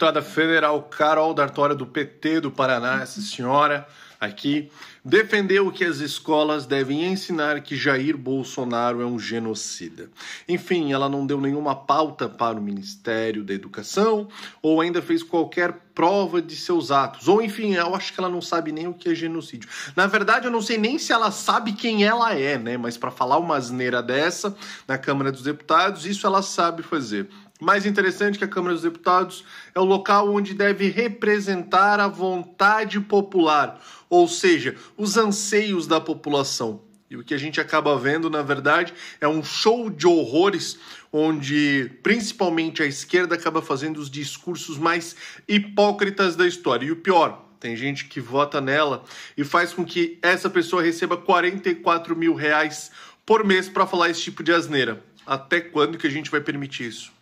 deputada federal Carol D'Artória, do PT do Paraná, essa senhora aqui, defendeu que as escolas devem ensinar que Jair Bolsonaro é um genocida. Enfim, ela não deu nenhuma pauta para o Ministério da Educação ou ainda fez qualquer prova de seus atos. Ou enfim, eu acho que ela não sabe nem o que é genocídio. Na verdade, eu não sei nem se ela sabe quem ela é, né? Mas para falar uma asneira dessa na Câmara dos Deputados, isso ela sabe fazer. Mais interessante que a Câmara dos Deputados é o local onde deve representar a vontade popular, ou seja, os anseios da população. E o que a gente acaba vendo, na verdade, é um show de horrores onde principalmente a esquerda acaba fazendo os discursos mais hipócritas da história. E o pior, tem gente que vota nela e faz com que essa pessoa receba 44 mil reais por mês para falar esse tipo de asneira. Até quando que a gente vai permitir isso?